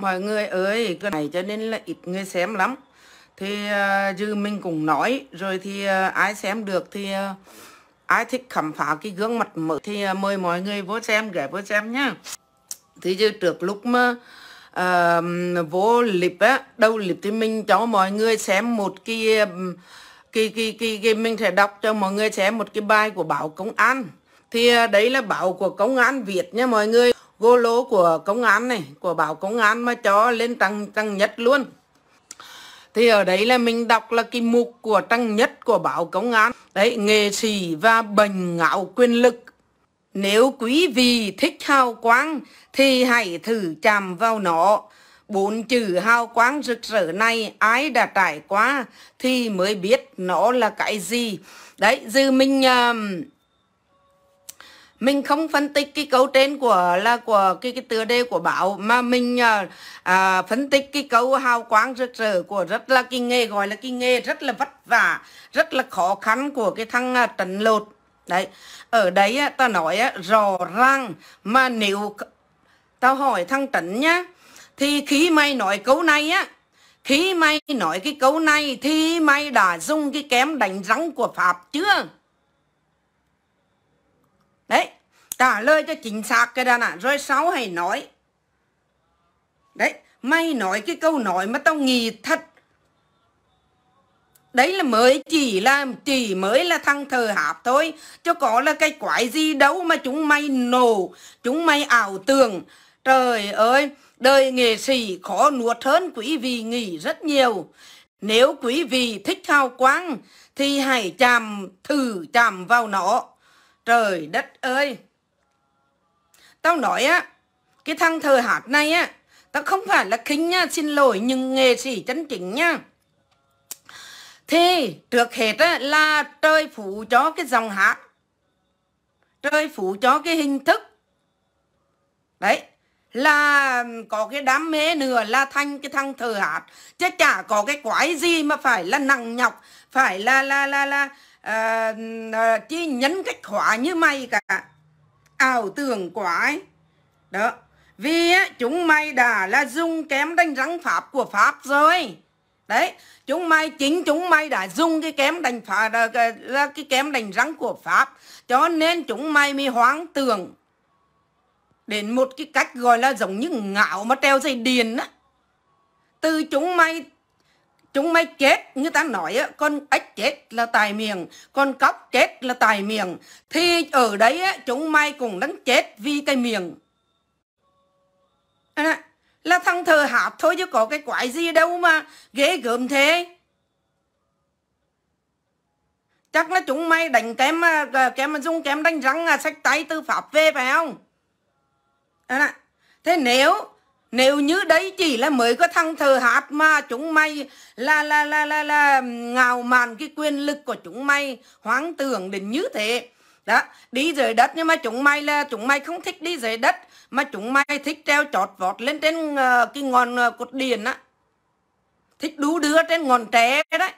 mọi người ơi cái này cho nên là ít người xem lắm thì ờ, dư mình cũng nói rồi thì ờ, ai xem được thì ờ, ai thích khám phá cái gương mặt mới thì mời mọi người vô xem ghé vô xem nhá thì dư trước lúc mà uh, vô clip á đâu lịp thì mình cho mọi người xem một cái cái cái cái, cái mình sẽ đọc cho mọi người xem một cái bài của báo công an thì đấy là báo của công an Việt nha mọi người gô lô của công an này của báo công an mà cho lên trang trang nhất luôn thì ở đấy là mình đọc là cái mục của trang nhất của báo công an đấy nghệ sĩ và bệnh ngạo quyền lực nếu quý vị thích hào quang thì hãy thử chạm vào nó bốn chữ hào quang rực rỡ này ai đã trải qua thì mới biết nó là cái gì đấy dư mình uh, mình không phân tích cái câu trên của là của cái cái tựa đề của báo mà mình à, à, phân tích cái câu hào quang rực rỡ của rất là cái nghề gọi là cái nghề rất là vất vả rất là khó khăn của cái thằng à, trần lột đấy ở đấy á, à, ta nói á, à, rõ ràng mà nếu tao hỏi thằng trấn nhá thì khi mày nói câu này á khi mày nói cái câu này thì mày đã dùng cái kém đánh răng của pháp chưa đấy trả lời cho chính xác cái đã nè rồi sau hãy nói đấy mày nói cái câu nói mà tao nghĩ thật đấy là mới chỉ là chỉ mới là thằng thờ hạp thôi chứ có là cái quái gì đâu mà chúng mày nổ chúng mày ảo tưởng trời ơi đời nghệ sĩ khó nuốt hơn quý vị nghỉ rất nhiều nếu quý vị thích hào quang thì hãy chạm thử chạm vào nó Trời đất ơi! Tao nói á, cái thằng thờ hạt này á, tao không phải là khinh nha, xin lỗi nhưng nghệ sĩ chân chính nha. Thì trước hết á, là trời phụ cho cái dòng hát, trời phụ cho cái hình thức. Đấy, là có cái đam mê nữa là thành cái thằng thờ hạt chứ chả có cái quái gì mà phải là nặng nhọc phải là là là là à, chi nhân cách hóa như mày cả ảo tưởng quá ấy đó vì chúng mày đã là dùng kém đánh răng pháp của pháp rồi đấy chúng mày chính chúng mày đã dùng cái kém đánh pháp ờ, cái kém đánh răng của pháp cho nên chúng mày mới hoang tưởng đến một cái cách gọi là giống như ngạo mà treo dây điền á từ chúng mày chúng mày chết như ta nói con ếch chết là tài miệng con cóc chết là tài miệng thì ở đấy chúng mày cũng đang chết vì cái miệng là thằng thờ hạp thôi chứ có cái quái gì đâu mà ghế gớm thế chắc là chúng mày đánh kém à, kém à, dung kém đánh răng à, sách tay tư pháp về phải không thế nếu nếu như đấy chỉ là mới có thằng thờ hạt mà chúng mày là là là là là ngào màn cái quyền lực của chúng mày hoang tưởng đến như thế. Đó, đi dưới đất nhưng mà chúng mày là chúng mày không thích đi dưới đất mà chúng mày thích treo chọt vọt lên trên uh, cái ngọn uh, cột điện á. Thích đú đưa trên ngọn tre đấy.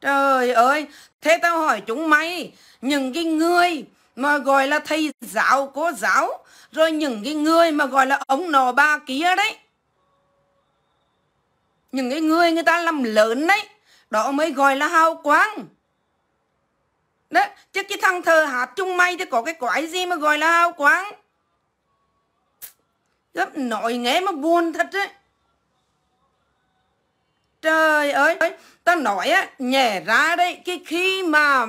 Trời ơi, thế tao hỏi chúng mày, những cái người mà gọi là thầy giáo, cô giáo rồi những cái người mà gọi là ống nọ ba kia đấy những cái người người ta làm lớn đấy đó mới gọi là hào quang đấy chứ cái thằng thờ hạt chung may thì có cái quái gì mà gọi là hào quang gấp nội nghe mà buồn thật đấy trời ơi ta nói á nhảy ra đấy cái khi mà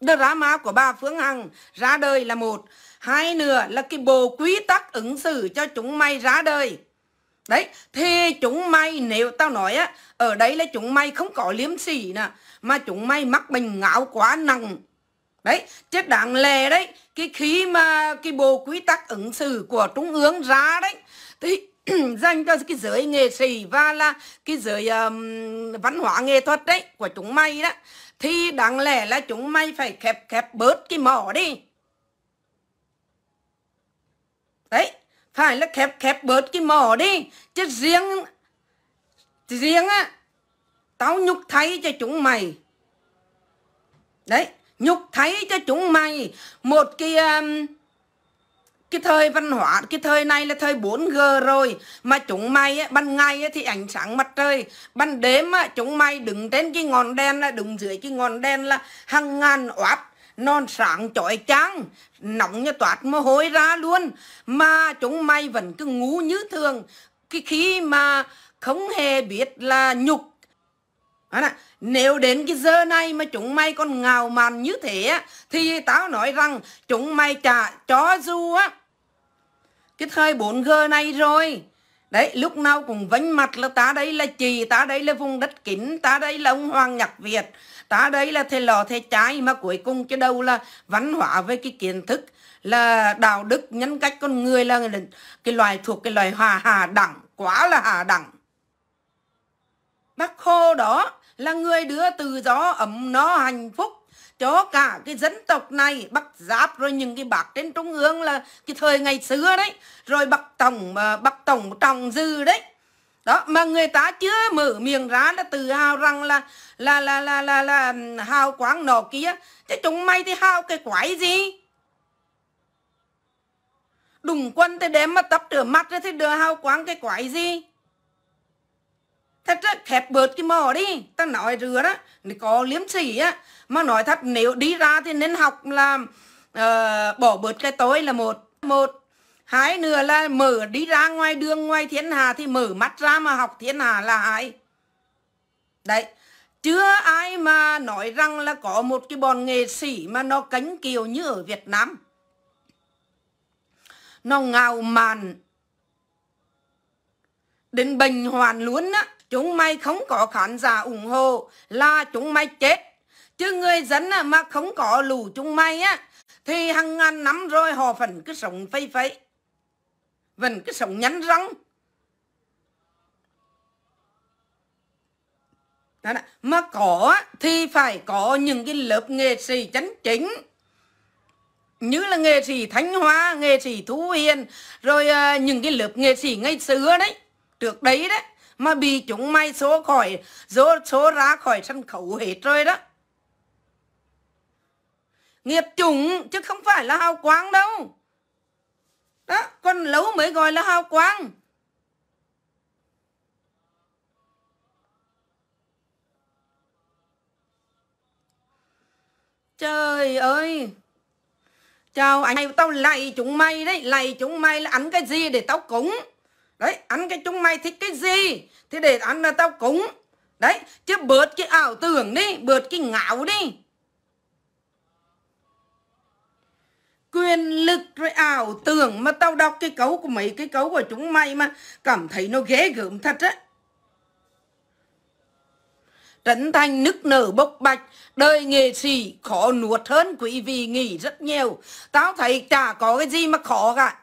drama của bà phương hằng ra đời là một hai nữa là cái bộ quy tắc ứng xử cho chúng mày ra đời đấy thì chúng mày nếu tao nói á ở đây là chúng mày không có liếm sỉ nè mà chúng mày mắc bệnh ngáo quá nặng đấy chết đáng lẽ đấy cái khí mà cái bộ quy tắc ứng xử của trung ương ra đấy thì dành cho cái giới nghệ sĩ và là cái giới um, văn hóa nghệ thuật đấy của chúng mày đó thì đáng lẽ là chúng mày phải khép khép bớt cái mỏ đi đấy phải là khép khép bớt cái mỏ đi chứ riêng riêng á tao nhục thấy cho chúng mày đấy nhục thấy cho chúng mày một cái um, cái thời văn hóa cái thời này là thời 4G rồi mà chúng mày á, ban ngày á, thì ánh sáng mặt trời ban đêm á, chúng mày đứng trên cái ngọn đèn là đứng dưới cái ngọn đèn là hàng ngàn oát non sáng chói chang nóng như toát mồ hôi ra luôn mà chúng mày vẫn cứ ngủ như thường cái khi mà không hề biết là nhục à, nếu đến cái giờ này mà chúng mày còn ngào màn như thế thì tao nói rằng chúng mày trả chó du á cái thời 4G này rồi Đấy, lúc nào cũng vánh mặt là ta đây là chì ta đây là vùng đất kín, ta đây là ông Hoàng Nhạc Việt ta đấy là thầy lò thầy trái mà cuối cùng chứ đâu là văn hóa với cái kiến thức là đạo đức nhân cách con người là cái loài thuộc cái loài hòa hà đẳng quá là hà đẳng bác khô đó là người đưa từ gió ấm nó hạnh phúc cho cả cái dân tộc này bắt giáp rồi những cái bạc trên trung ương là cái thời ngày xưa đấy rồi bắc tổng à, bắc tổng trọng dư đấy đó mà người ta chưa mở miệng ra đã tự hào rằng là là là là là, là, là hào quang nổ kia chứ chúng mày thì hào cái quái gì đùng quân thì đếm mà tập rửa mặt rồi thì đưa hào quang cái quái gì thật ra khép bớt cái mỏ đi ta nói rửa đó có liếm xỉ á mà nói thật nếu đi ra thì nên học làm uh, ờ, bỏ bớt cái tối là một một hai nữa là mở đi ra ngoài đường ngoài thiên hà thì mở mắt ra mà học thiên hà là ai đấy chưa ai mà nói rằng là có một cái bọn nghệ sĩ mà nó cánh kiều như ở Việt Nam nó ngào màn đến bình hoàn luôn á chúng mày không có khán giả ủng hộ là chúng mày chết chứ người dân mà không có lù chúng mày á thì hàng ngàn năm rồi họ phần cứ sống phây phây Vần cái sống nhắn răng. Đó là, mà có thì phải có những cái lớp nghệ sĩ chánh chính như là nghệ sĩ Thanh Hóa, nghệ sĩ Thú Hiền, rồi uh, những cái lớp nghệ sĩ ngày xưa đấy, trước đấy đấy, mà bị chúng may số khỏi, số, số ra khỏi sân khấu hết rồi đó. Nghiệp chủng chứ không phải là hào quang đâu đó con lấu mới gọi là hào quang trời ơi chào anh này tao lạy chúng mày đấy lạy chúng mày là ăn cái gì để tao cúng đấy ăn cái chúng mày thích cái gì thì để ăn là tao cúng đấy chứ bớt cái ảo tưởng đi bớt cái ngạo đi quyền lực rồi ảo tưởng mà tao đọc cái cấu của mấy cái cấu của chúng mày mà cảm thấy nó ghê gớm thật á Trấn Thành nức nở bốc bạch, đời nghệ sĩ khó nuốt hơn quý vị nghỉ rất nhiều. Tao thấy chả có cái gì mà khó cả.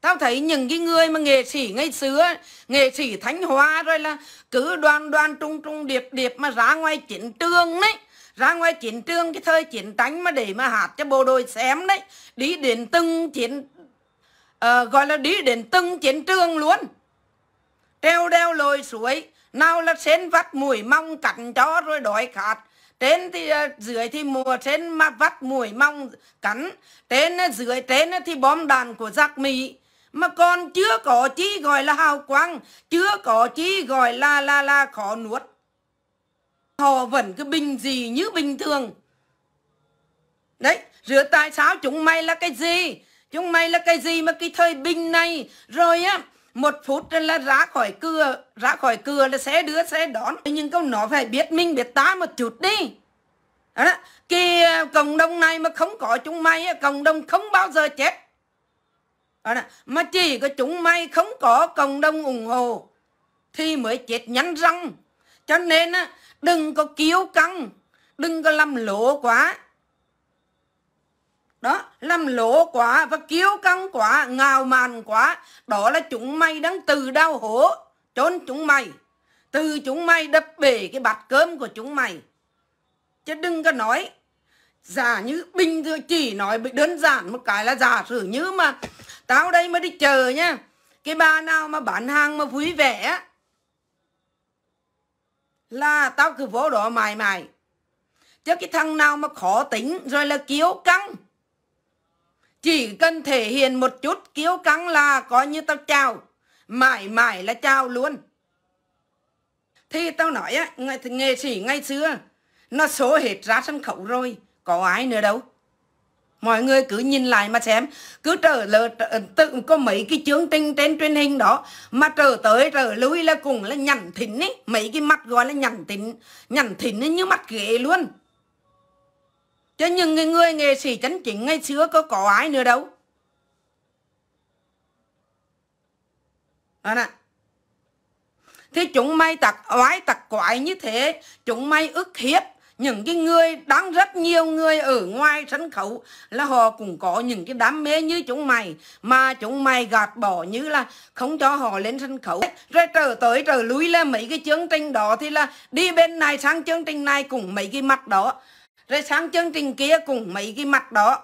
Tao thấy những cái người mà nghệ sĩ ngày xưa, nghệ sĩ Thánh Hoa rồi là cứ đoan đoan trung trung điệp điệp mà ra ngoài chiến trường đấy ra ngoài chiến trường cái thời chiến tranh mà để mà hạt cho bộ đội xem đấy đi đến từng chiến uh, gọi là đi đến từng chiến trường luôn treo đeo lồi suối nào là sen vắt mũi mong cắn chó rồi đói khát trên thì ờ, dưới thì mùa trên mà vắt mũi mong cắn trên ờ, dưới trên thì bom đạn của giặc mỹ mà còn chưa có chi gọi là hào quang chưa có chi gọi là là là khó nuốt Họ vẫn cứ bình gì như bình thường. Đấy, rửa tại sao chúng mày là cái gì? Chúng mày là cái gì mà cái thời bình này rồi á, một phút là ra khỏi cửa, ra khỏi cửa là sẽ đưa sẽ đón. Nhưng câu nó phải biết mình biết ta một chút đi. Đó, cái cộng đồng này mà không có chúng mày, cộng đồng không bao giờ chết. Đó, mà chỉ có chúng mày không có cộng đồng ủng hộ thì mới chết nhăn răng. Cho nên á, đừng có kiêu căng đừng có làm lỗ quá đó làm lỗ quá và kiêu căng quá ngào màn quá đó là chúng mày đang từ đau hổ trốn chúng mày từ chúng mày đập bể cái bát cơm của chúng mày chứ đừng có nói giả như bình thường chỉ nói đơn giản một cái là giả sử như mà tao đây mới đi chờ nhá, cái bà nào mà bán hàng mà vui vẻ là tao cứ vỗ đó mài mài chứ cái thằng nào mà khó tính rồi là kiếu căng chỉ cần thể hiện một chút kiếu căng là coi như tao chào mãi mãi là chào luôn thì tao nói á nghệ, nghệ sĩ ngày xưa nó số hết ra sân khấu rồi có ai nữa đâu mọi người cứ nhìn lại mà xem cứ trở lờ tự có mấy cái chương trình trên truyền hình đó mà trở tới trở lui là cùng là nhằn thỉnh ấy mấy cái mặt gọi là nhằn thỉnh, nhằn thỉnh ấy như mặt ghế luôn chứ những người, người nghệ sĩ chánh chính ngày xưa có có ai nữa đâu đó thế chúng mày tặc oái tặc quái như thế chúng mày ức hiếp những cái người đang rất nhiều người ở ngoài sân khấu là họ cũng có những cái đam mê như chúng mày mà chúng mày gạt bỏ như là không cho họ lên sân khấu rồi trở tới trở lui là mấy cái chương trình đó thì là đi bên này sang chương trình này cũng mấy cái mặt đó rồi sang chương trình kia cũng mấy cái mặt đó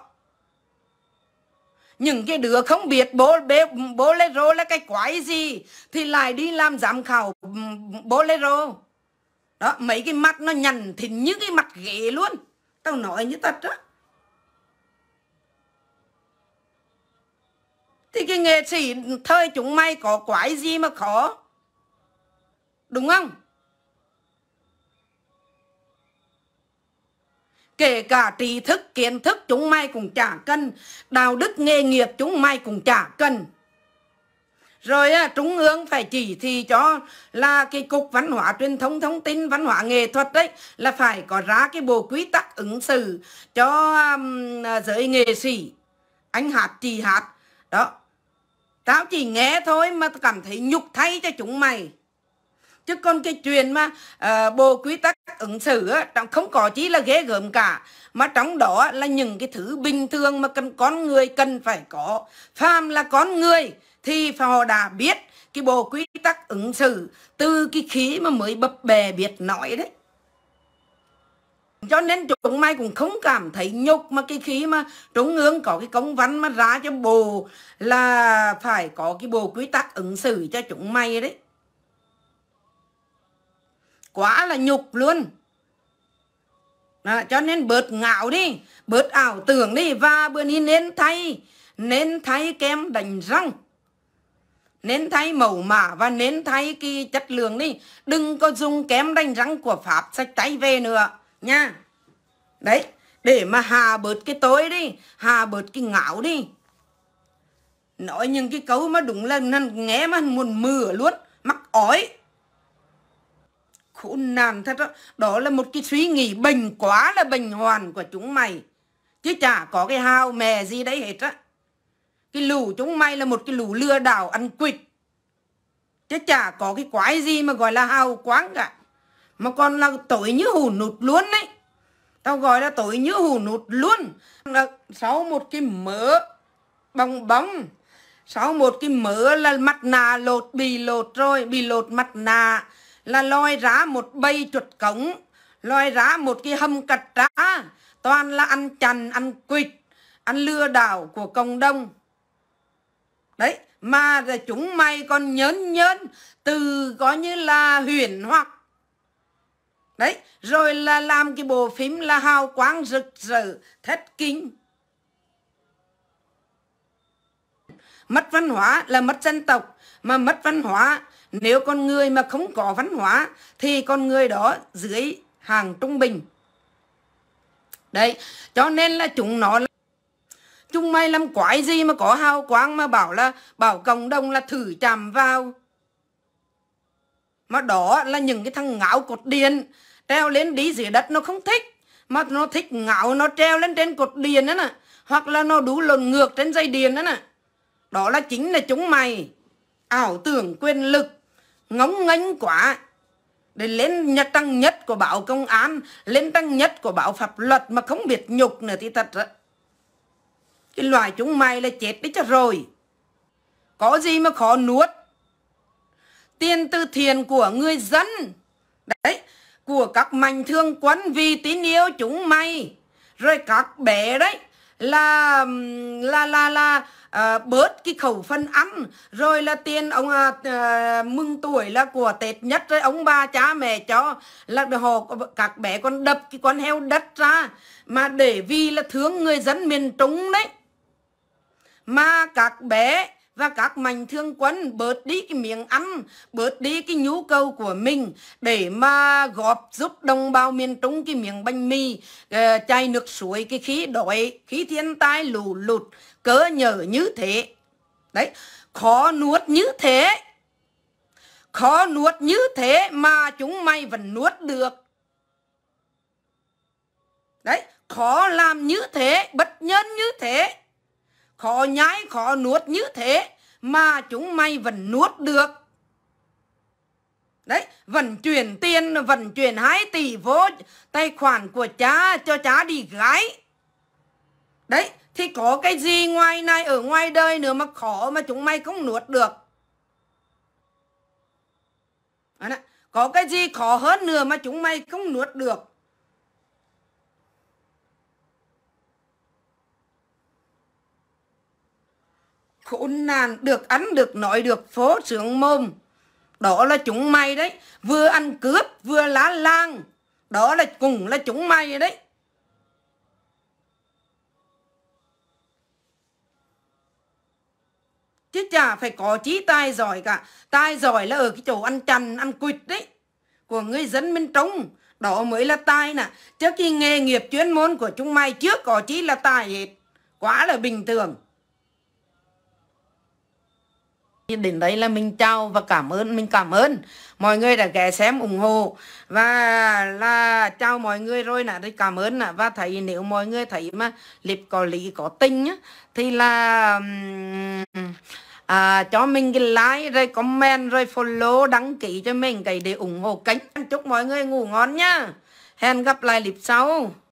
những cái đứa không biết bố bê, bố lê rô là cái quái gì thì lại đi làm giám khảo bố lê rô đó mấy cái mặt nó nhằn thịt như cái mặt ghế luôn tao nói như thật đó thì cái nghệ sĩ thời chúng mày có quái gì mà khó đúng không kể cả trí thức kiến thức chúng mày cũng chả cần đạo đức nghề nghiệp chúng mày cũng chả cần rồi á, trung ương phải chỉ thị cho là cái cục văn hóa truyền thống thông tin văn hóa nghệ thuật đấy là phải có ra cái bộ quy tắc ứng xử cho um, giới nghệ sĩ anh hát chị hát đó tao chỉ nghe thôi mà cảm thấy nhục thay cho chúng mày chứ còn cái chuyện mà uh, bộ quy tắc ứng xử á, không có chỉ là ghê gớm cả mà trong đó là những cái thứ bình thường mà cần con người cần phải có phàm là con người thì họ đã biết cái bộ quy tắc ứng xử từ cái khí mà mới bập bề biết nói đấy cho nên chúng mày cũng không cảm thấy nhục mà cái khí mà trung ương có cái công văn mà ra cho bồ là phải có cái bộ quy tắc ứng xử cho chúng mày đấy quá là nhục luôn à, cho nên bớt ngạo đi bớt ảo tưởng đi và bữa nay nên thay nên thay kem đánh răng nên thay mẫu mã và nên thay cái chất lượng đi đừng có dùng kém đánh răng của pháp sạch tay về nữa nha đấy để mà hà bớt cái tối đi hà bớt cái ngạo đi nói những cái câu mà đúng là nghe mà muốn mửa luôn mắc ói khốn nạn thật đó đó là một cái suy nghĩ bình quá là bình hoàn của chúng mày chứ chả có cái hao mè gì đấy hết á cái lũ chúng mày là một cái lũ lừa đảo ăn quỵt chứ chả có cái quái gì mà gọi là hào quáng cả mà còn là tội như hù nụt luôn đấy tao gọi là tội như hù nụt luôn là sau một cái mỡ bong bóng sau một cái mỡ là mặt nạ lột bị lột rồi bị lột mặt nạ là lôi ra một bầy chuột cống lôi ra một cái hầm cật trá toàn là ăn chằn ăn quỵt ăn lừa đảo của cộng đồng đấy mà chúng mày còn nhớn nhớn từ có như là huyền hoặc đấy rồi là làm cái bộ phim là hào quang rực rỡ thất kinh mất văn hóa là mất dân tộc mà mất văn hóa nếu con người mà không có văn hóa thì con người đó dưới hàng trung bình đấy cho nên là chúng nó là chúng mày làm quái gì mà có hào quang mà bảo là bảo cộng đồng là thử chạm vào mà đó là những cái thằng ngạo cột điện treo lên đi dưới đất nó không thích mà nó thích ngạo nó treo lên trên cột điện đó nè hoặc là nó đủ lộn ngược trên dây điện đó nè đó là chính là chúng mày ảo tưởng quyền lực ngóng nghênh quá để lên nhất tăng nhất của bảo công an lên tăng nhất của bảo pháp luật mà không biết nhục nữa thì thật đó cái loài chúng mày là chết đấy cho rồi. Có gì mà khó nuốt. Tiền từ thiền của người dân. Đấy, của các mạnh thương quân vì tín yêu chúng mày. Rồi các bé đấy là là là là à, bớt cái khẩu phân ăn rồi là tiền ông à, à, mừng tuổi là của tết nhất rồi ông bà cha mẹ cho là họ các bé con đập cái con heo đất ra mà để vì là thương người dân miền trung đấy mà các bé và các mạnh thương quân bớt đi cái miếng ăn, bớt đi cái nhu cầu của mình để mà góp giúp đồng bào miền Trung cái miếng bánh mì, ờ, chai nước suối, cái khí đói, khí thiên tai lù lụt, cớ nhở như thế. Đấy, khó nuốt như thế. Khó nuốt như thế mà chúng mày vẫn nuốt được. Đấy, khó làm như thế, bất nhân như thế khó nhai khó nuốt như thế mà chúng mày vẫn nuốt được đấy vẫn chuyển tiền vẫn chuyển 2 tỷ vô tài khoản của cha cho cha đi gái đấy thì có cái gì ngoài này ở ngoài đời nữa mà khó mà chúng mày không nuốt được có cái gì khó hơn nữa mà chúng mày không nuốt được khốn nạn được ăn được nói được phố sướng mồm đó là chúng mày đấy vừa ăn cướp vừa lá lang đó là cùng là chúng mày đấy chứ chả phải có trí tài giỏi cả tài giỏi là ở cái chỗ ăn chằn ăn quỵt đấy của người dân bên trong đó mới là tài nè chứ cái nghề nghiệp chuyên môn của chúng mày trước có chí là tài hết quá là bình thường Đến đây là mình chào và cảm ơn, mình cảm ơn mọi người đã ghé xem ủng hộ và là chào mọi người rồi nè, rất cảm ơn nè và thấy nếu mọi người thấy mà clip có lý có tình á, thì là à, cho mình cái like rồi comment rồi follow đăng ký cho mình cái để ủng hộ kênh chúc mọi người ngủ ngon nhá hẹn gặp lại clip sau